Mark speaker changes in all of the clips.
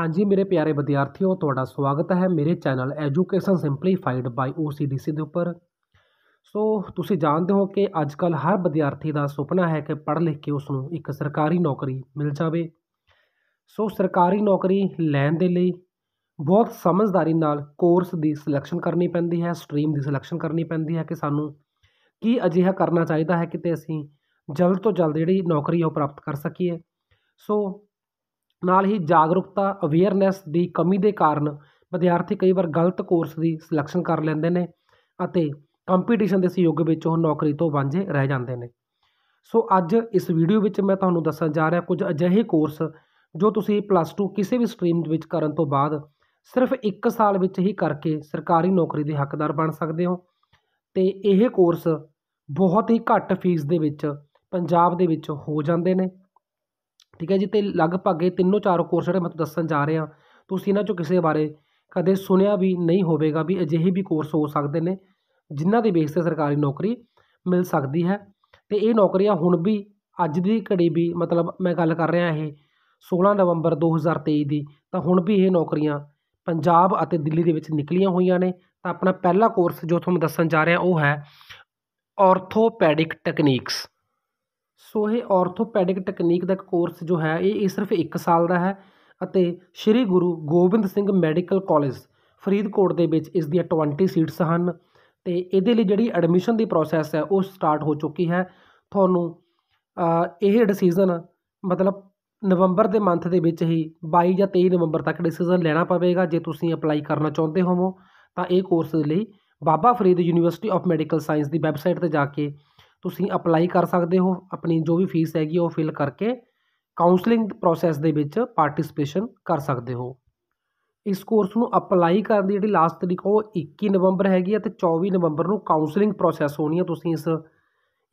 Speaker 1: ਹਾਂਜੀ ਮੇਰੇ ਪਿਆਰੇ ਵਿਦਿਆਰਥੀਓ ਤੁਹਾਡਾ ਸਵਾਗਤ ਹੈ ਮੇਰੇ channel education simplified by OCDC ਦੇ ਉੱਪਰ ਸੋ ਤੁਸੀਂ ਜਾਣਦੇ ਹੋ ਕਿ ਅੱਜ ਕੱਲ ਹਰ ਵਿਦਿਆਰਥੀ ਦਾ ਸੁਪਨਾ ਹੈ ਕਿ ਪੜ੍ਹ ਲਿਖ ਕੇ ਉਸ ਨੂੰ ਇੱਕ ਸਰਕਾਰੀ ਨੌਕਰੀ ਮਿਲ ਜਾਵੇ ਸੋ ਸਰਕਾਰੀ ਨੌਕਰੀ ਲੈਣ ਦੇ ਲਈ ਬਹੁਤ ਸਮਝਦਾਰੀ ਨਾਲ ਕੋਰਸ ਦੀ ਸਿਲੈਕਸ਼ਨ ਕਰਨੀ ਪੈਂਦੀ ਹੈ ਸਟਰੀਮ ਦੀ ਸਿਲੈਕਸ਼ਨ ਕਰਨੀ ਪੈਂਦੀ ਹੈ ਕਿ ਸਾਨੂੰ ਕੀ ਅਜਿਹਾ ਕਰਨਾ ਚਾਹੀਦਾ ਹੈ ਕਿਤੇ ਅਸੀਂ ਜਲਦ ਤੋਂ ਜਲਦ ਜਿਹੜੀ ਨੌਕਰੀ ਉਹ ਪ੍ਰਾਪਤ ਕਰ ਸਕੀਏ ਸੋ ਨਾਲ ਹੀ ਜਾਗਰੂਕਤਾ ਅਵੇਅਰਨੈਸ ਦੀ ਕਮੀ ਦੇ ਕਾਰਨ ਵਿਦਿਆਰਥੀ ਕਈ ਵਾਰ ਗਲਤ ਕੋਰਸ ਦੀ ਸਿਲੈਕਸ਼ਨ ਕਰ ਲੈਂਦੇ ਨੇ ਅਤੇ ਕੰਪੀਟੀਸ਼ਨ ਦੇ ਸਹਿਯੋਗ ਵਿੱਚ ਉਹ ਨੌਕਰੀ ਤੋਂ ਵਾਂਝੇ ਰਹਿ ਜਾਂਦੇ ਨੇ ਸੋ ਅੱਜ ਇਸ ਵੀਡੀਓ ਵਿੱਚ ਮੈਂ ਤੁਹਾਨੂੰ ਦੱਸਣ ਜਾ ਰਿਹਾ ਕੁਝ ਅਜਿਹੇ ਕੋਰਸ ਜੋ ਤੁਸੀਂ ਪਲੱਸ 2 ਕਿਸੇ ਵੀ ਸਟਰੀਮ ਵਿੱਚ ਕਰਨ ਤੋਂ ਬਾਅਦ ਸਿਰਫ 1 ਸਾਲ ਵਿੱਚ ਹੀ ਕਰਕੇ ਸਰਕਾਰੀ ਨੌਕਰੀ ਦੇ ਹੱਕਦਾਰ ਬਣ ਸਕਦੇ ਹੋ ਤੇ ਇਹ ਕੋਰਸ ਬਹੁਤ ਹੀ ਘੱਟ ਫੀਸ ਦੇ ਵਿੱਚ ਪੰਜਾਬ ਦੇ ਵਿੱਚ ਹੋ ਜਾਂਦੇ ਨੇ ਠੀਕ ਹੈ ਜੀ ਤੇ ਲਗਭਗ ਇਹ ਤਿੰਨੋਂ ਚਾਰੋਂ ਕੋਰਸ ਜਿਹੜੇ ਮੈਂ ਤੁਹਾਨੂੰ ਦੱਸਣ ਜਾ ਰਿਹਾ ਤੁਸੀਂ ਇਹਨਾਂ 'ਚੋਂ ਕਿਸੇ ਬਾਰੇ ਕਦੇ ਸੁਣਿਆ ਵੀ ਨਹੀਂ ਹੋਵੇਗਾ ਵੀ ਅਜਿਹੇ ਵੀ ਕੋਰਸ ਹੋ ਸਕਦੇ ਨੇ ਜਿਨ੍ਹਾਂ ਦੇ ਬੇਸ 'ਤੇ ਸਰਕਾਰੀ ਨੌਕਰੀ ਮਿਲ ਸਕਦੀ ਹੈ ਤੇ ਇਹ ਨੌਕਰੀਆਂ ਹੁਣ ਵੀ ਅੱਜ ਦੀ ਘੜੀ ਵੀ ਮਤਲਬ ਮੈਂ ਗੱਲ ਕਰ ਰਿਹਾ ਇਹ 16 ਨਵੰਬਰ 2023 ਦੀ ਤਾਂ ਹੁਣ ਵੀ ਇਹ ਨੌਕਰੀਆਂ ਪੰਜਾਬ ਅਤੇ ਦਿੱਲੀ ਦੇ ਵਿੱਚ ਨਿਕਲੀਆਂ ਹੋਈਆਂ ਨੇ ਤਾਂ ਆਪਣਾ ਪਹਿਲਾ ਕੋਰਸ ਜੋ ਤੁਹਾਨੂੰ ਦੱਸਣ ਜਾ ਰਿਹਾ ਉਹ ਹੈ ਆਰਥੋਪੈਡਿਕ ਟੈਕਨੀਕਸ ਸੋ ਇਹ ਆਰਥੋਪੈਡਿਕ ਟੈਕਨੀਕ ਦਾ ਇੱਕ ਕੋਰਸ ਜੋ ਹੈ ਇਹ ਸਿਰਫ 1 ਸਾਲ ਦਾ ਹੈ ਅਤੇ ਸ੍ਰੀ ਗੁਰੂ ਗੋਬਿੰਦ ਸਿੰਘ ਮੈਡੀਕਲ ਕਾਲਜ ਫਰੀਦਕੋਟ ਦੇ ਵਿੱਚ ਇਸ ਦੀਆਂ 20 ਸੀਟਸ ਹਨ ਤੇ ਇਹਦੇ ਲਈ ਜਿਹੜੀ ਐਡਮਿਸ਼ਨ ਦੀ ਪ੍ਰੋਸੈਸ ਹੈ ਉਹ ਸਟਾਰਟ ਹੋ ਚੁੱਕੀ ਹੈ ਤੁਹਾਨੂੰ ਇਹ ਡਿਸੀਜਨ ਮਤਲਬ ਨਵੰਬਰ ਦੇ ਮੰਥ ਦੇ ਵਿੱਚ ਹੀ 22 ਜਾਂ 23 ਨਵੰਬਰ ਤੱਕ ਡਿਸੀਜਨ ਲੈਣਾ ਪਵੇਗਾ ਜੇ ਤੁਸੀਂ ਅਪਲਾਈ ਕਰਨਾ ਚਾਹੁੰਦੇ ਹੋਵੋ ਤਾਂ ਇਹ ਕੋਰਸ ਦੇ ਲਈ Baba Farid university of medical science ਦੀ ਵੈਬਸਾਈਟ ਤੇ ਜਾ ਕੇ ਤੁਸੀਂ ਅਪਲਾਈ ਕਰ ਸਕਦੇ ਹੋ ਆਪਣੀ ਜੋ ਵੀ ਫੀਸ ਹੈਗੀ ਉਹ ਫਿਲ ਕਰਕੇ ਕਾਉਂਸਲਿੰਗ ਪ੍ਰੋਸੈਸ ਦੇ ਵਿੱਚ ਪਾਰਟਿਸਪੇਸ਼ਨ ਕਰ ਸਕਦੇ ਹੋ ਇਸ ਕੋਰਸ ਨੂੰ ਅਪਲਾਈ ਕਰਨ ਦੀ ਜਿਹੜੀ ਲਾਸਟ ਤਰੀਕ ਉਹ 21 ਨਵੰਬਰ ਹੈਗੀ ਹੈ ਤੇ 24 ਨਵੰਬਰ ਨੂੰ ਕਾਉਂਸਲਿੰਗ ਪ੍ਰੋਸੈਸ ਹੋਣੀ ਹੈ ਤੁਸੀਂ ਇਸ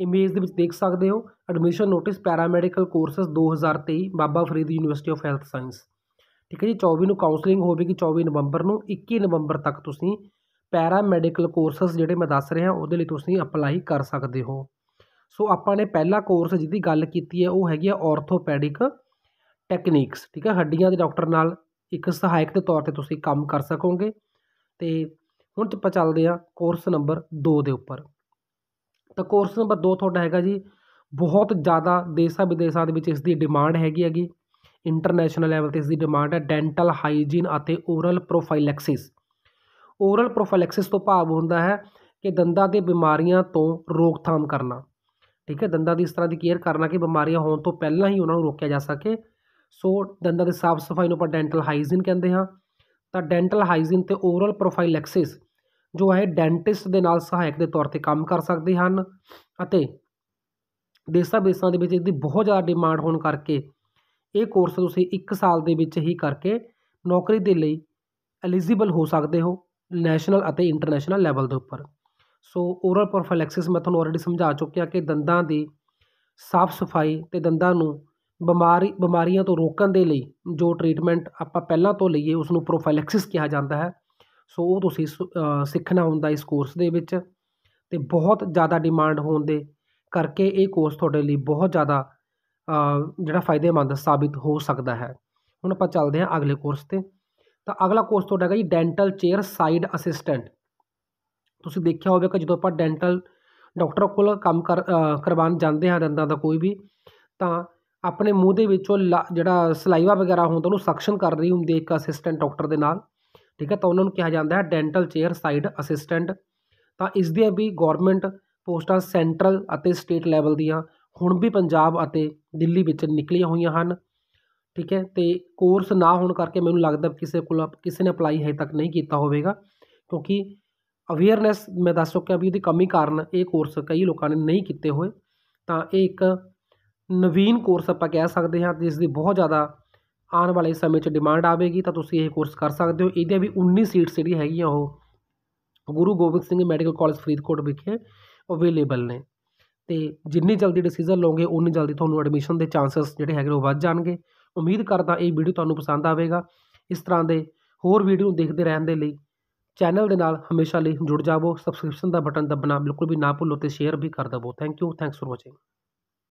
Speaker 1: ਇਮੇਜ ਦੇ ਵਿੱਚ ਦੇਖ ਸਕਦੇ ਹੋ admission notice paramedical courses 2023 Baba Farid university of health science ਠੀਕ ਹੈ ਜੀ 24 ਨੂੰ ਕਾਉਂਸਲਿੰਗ ਹੋਵੇਗੀ 24 ਨਵੰਬਰ ਨੂੰ 21 ਨਵੰਬਰ ਤੱਕ ਤੁਸੀਂ ਪੈਰਾਮੈਡੀਕਲ ਕੋਰਸਸ ਜਿਹੜੇ ਮੈਂ ਦੱਸ ਰਿਹਾ ਉਹਦੇ ਲਈ ਤੁਸੀਂ ਅਪਲਾਈ ਕਰ ਸਕਦੇ ਹੋ ਸੋ ਆਪਾਂ ਨੇ ਪਹਿਲਾ ਕੋਰਸ ਜਿਹਦੀ ਗੱਲ ਕੀਤੀ ਹੈ ਉਹ ਹੈਗੀ ਆ ਆਰਥੋਪੈਡਿਕ ਟੈਕਨੀਕਸ ਠੀਕ ਹੈ ਹੱਡੀਆਂ ਦੇ ਡਾਕਟਰ ਨਾਲ ਇੱਕ ਸਹਾਇਕ ਦੇ ਤੌਰ ਤੇ ਤੁਸੀਂ ਕੰਮ ਕਰ ਸਕੋਗੇ ਤੇ ਹੁਣ ਤੇ ਚੱਲਦੇ ਆ ਕੋਰਸ ਨੰਬਰ 2 ਦੇ ਉੱਪਰ ਤਾਂ ਕੋਰਸ ਨੰਬਰ 2 ਤੁਹਾਡਾ ਹੈਗਾ ਜੀ ਬਹੁਤ ਜ਼ਿਆਦਾ ਦੇਸ਼ਾਂ ਵਿਦੇਸ਼ਾਂ ਦੇ ਵਿੱਚ ਇਸ ਦੀ ਡਿਮਾਂਡ ਹੈਗੀ ਹੈਗੀ ਇੰਟਰਨੈਸ਼ਨਲ ਲੈਵਲ ਤੇ ਇਸ ਦੀ ਡਿਮਾਂਡ ਹੈ ਡੈਂਟਲ ਹਾਈਜੀਨ ਅਤੇ ਓਰਲ ਪ੍ਰੋਫਾਈਲੈਕਸਿਸ ਓਰਲ ਪ੍ਰੋਫਾਈਲੈਕਸਿਸ ਤੋਂ ਭਾਵ ਹੁੰਦਾ ਹੈ ਕਿ ਦੰਦਾਂ ਦੇ ਬਿਮਾਰੀਆਂ ਤੋਂ ਰੋਕਥਾਮ ਕਰਨਾ ਠੀਕ ਹੈ ਦੰਦਾਂ ਦੀ ਇਸ ਤਰ੍ਹਾਂ ਦੀ ਕੇਅਰ ਕਰਨਾ ਕਿ ਬਿਮਾਰੀਆਂ ਹੋਣ ਤੋਂ ਪਹਿਲਾਂ ਹੀ ਉਹਨਾਂ ਨੂੰ ਰੋਕਿਆ ਜਾ ਸਕੇ ਸੋ ਦੰਦਾਂ ਦੀ ਸਾਫ਼ ਸਫਾਈ ਨੂੰ ਆਪਾਂ ਡੈਂਟਲ ਹਾਈਜੀਨ ਕਹਿੰਦੇ ਹਾਂ ਤਾਂ ਡੈਂਟਲ ਹਾਈਜੀਨ ਤੇ ਓਰਲ ਪ੍ਰੋਫਾਈਲੈਕਸਿਸ ਜੋ ਹੈ ਡੈਂਟਿਸਟ ਦੇ ਨਾਲ ਸਹਾਇਕ ਦੇ ਤੌਰ ਤੇ ਕੰਮ ਕਰ ਸਕਦੇ ਹਨ ਅਤੇ ਦੇਸ਼ਾਂ ਵਿਦੇਸ਼ਾਂ ਦੇ ਵਿੱਚ ਇਹਦੀ ਬਹੁਤ ਜ਼ਿਆਦਾ ਡਿਮਾਂਡ ਹੋਣ ਕਰਕੇ ਇਹ ਕੋਰਸ ਤੁਸੀਂ 1 ਸਾਲ ਦੇ ਵਿੱਚ ਹੀ ਕਰਕੇ ਨੌਕਰੀ ਦੇ ਲਈ ਐਲੀਜੀਬਲ ਹੋ ਸਕਦੇ ਹੋ ਨੈਸ਼ਨਲ ਅਤੇ ਇੰਟਰਨੈਸ਼ਨਲ ਲੈਵਲ ਦੇ ਉੱਪਰ ਸੋ ਓਰਲ ਪ੍ਰੋਫਿਲੈਕਸਿਸ ਮੈਂ ਤੁਹਾਨੂੰ ਆਲਰੇਡੀ ਸਮਝਾ ਚੁੱਕਿਆ ਕਿ ਦੰਦਾਂ ਦੀ ਸਾਫ਼ ਸਫਾਈ ਤੇ ਦੰਦਾਂ ਨੂੰ ਬਿਮਾਰੀ ਬਿਮਾਰੀਆਂ ਤੋਂ ਰੋਕਣ ਦੇ ਲਈ ਜੋ ਟ੍ਰੀਟਮੈਂਟ ਆਪਾਂ ਪਹਿਲਾਂ ਤੋਂ ਲਈਏ ਉਸ ਨੂੰ ਪ੍ਰੋਫਿਲੈਕਸਿਸ ਕਿਹਾ ਜਾਂਦਾ ਹੈ ਸੋ ਉਹ ਤੁਸੀਂ ਸਿੱਖਣਾ ਹੁੰਦਾ ਇਸ ਕੋਰਸ ਦੇ ਵਿੱਚ ਤੇ ਬਹੁਤ ਜ਼ਿਆਦਾ ਡਿਮਾਂਡ ਹੋਣ ਦੇ ਕਰਕੇ ਇਹ ਕੋਰਸ ਤੁਹਾਡੇ ਲਈ ਬਹੁਤ ਜ਼ਿਆਦਾ ਜਿਹੜਾ ਫਾਇਦੇਮੰਦ ਸਾਬਿਤ ਹੋ ਸਕਦਾ ਹੈ ਹੁਣ ਆਪਾਂ ਚੱਲਦੇ ਹਾਂ ਅਗਲੇ ਕੋਰਸ ਤੇ ਤਾਂ ਅਗਲਾ ਕੋਰਸ ਤੁਹਾਡਾ ਹੈਗਾ ਜੀ ਡੈਂਟਲ ਚੇਅਰ ਸਾਈਡ ਅਸਿਸਟੈਂਟ ਤੁਸੀਂ ਦੇਖਿਆ ਹੋਵੇਗਾ ਜਦੋਂ ਆਪਾਂ ਡੈਂਟਲ ਡਾਕਟਰ ਕੋਲ ਕੰਮ ਕਰ ਕਰਵਾਉਣ ਜਾਂਦੇ ਹਾਂ ਦੰਦਾਂ ਦਾ ਕੋਈ ਵੀ ਤਾਂ ਆਪਣੇ ਮੂੰਹ ਦੇ ਵਿੱਚੋਂ ਜਿਹੜਾ ਸਲਾਈਵਾ ਵਗੈਰਾ ਹੁੰਦਾ ਉਹਨੂੰ ਸਕਸ਼ਨ ਕਰ ਰਹੀ ਹੁੰਦੀ ਇੱਕ ਅਸਿਸਟੈਂਟ ਡਾਕਟਰ ਦੇ ਨਾਲ ਠੀਕ ਹੈ ਤਾਂ ਉਹਨਾਂ ਨੂੰ ਕਿਹਾ ਜਾਂਦਾ ਹੈ ਡੈਂਟਲ ਚੇਅਰ ਸਾਈਡ ਅਸਿਸਟੈਂਟ ਤਾਂ ਇਸ ਦੇ ਵੀ ਗਵਰਨਮੈਂਟ ਪੋਸਟਾਂ ਸੈਂਟਰਲ ਅਤੇ ਸਟੇਟ ਲੈਵਲ ਦੀਆਂ ਹੁਣ ਵੀ ਪੰਜਾਬ ਅਤੇ ਦਿੱਲੀ ਵਿੱਚ ਨਿਕਲੀਆਂ ਹੋਈਆਂ ਹਨ ਠੀਕ ਹੈ ਤੇ ਕੋਰਸ ਨਾ ਹੋਣ ਕਰਕੇ ਮੈਨੂੰ ਲੱਗਦਾ ਕਿਸੇ ਕੋਲ ਕਿਸੇ ਨੇ ਅਪਲਾਈ ਹਜੇ ਤੱਕ ਨਹੀਂ ਕੀਤਾ ਹੋਵੇਗਾ ਕਿਉਂਕਿ ਅਵੇਅਰਨੈਸ ਮੈਂ ਦੱਸ ਸਕਿਆ ਵੀ ਉਹਦੀ ਕਮੀ ਕਾਰਨ ਇਹ ਕੋਰਸ ਕਈ ਲੋਕਾਂ ਨੇ ਨਹੀਂ ਕੀਤੇ ਹੋਏ ਤਾਂ ਇਹ ਇੱਕ ਨਵੀਨ ਕੋਰਸ ਆਪਾਂ ਕਹਿ ਸਕਦੇ ਹਾਂ ਜਿਸ ਦੀ ਬਹੁਤ ਜ਼ਿਆਦਾ ਆਉਣ ਵਾਲੇ ਸਮੇਂ 'ਚ ਡਿਮਾਂਡ ਆਵੇਗੀ ਤਾਂ ਤੁਸੀਂ ਇਹ ਕੋਰਸ ਕਰ ਸਕਦੇ ਹੋ ਇਹਦੇ ਵੀ 19 ਸੀਟਸ ਜਿਹੜੀ ਹੈਗੀਆਂ ਉਹ ਗੁਰੂ ਗੋਬਿੰਦ ਸਿੰਘ ਮੈਡੀਕਲ ਕਾਲਜ ਫਰੀਦਕੋਟ ਵਿਖੇ ਅਵੇਲੇਬਲ ਨੇ ਤੇ ਜਿੰਨੀ ਜਲਦੀ ਡਿਸੀਜਨ ਲਓਗੇ ਉਨੀ ਜਲਦੀ ਤੁਹਾਨੂੰ ਐਡਮਿਸ਼ਨ ਦੇ ਚਾਂਸਸ ਜਿਹੜੇ ਹੈਗੇ ਉਹ ਵੱਧ ਜਾਣਗੇ ਉਮੀਦ ਕਰਦਾ ਇਹ ਵੀਡੀਓ ਤੁਹਾਨੂੰ ਪਸੰਦ ਆਵੇਗਾ ਇਸ ਤਰ੍ਹਾਂ ਦੇ ਹੋਰ ਵੀਡੀਓ ਦੇਖਦੇ ਰਹਿਣ ਦੇ ਲਈ ਚੈਨਲ ਦੇ ਨਾਲ ਹਮੇਸ਼ਾ ਲਈ ਜੁੜ ਜਾਵੋ ਸਬਸਕ੍ਰਿਪਸ਼ਨ ਦਾ ਬਟਨ ਦਬਣਾ ਬਿਲਕੁਲ ਵੀ ਨਾ ਭੁੱਲੋ ਤੇ ਸ਼ੇਅਰ ਵੀ ਕਰ ਦਵੋ thank you thanks for watching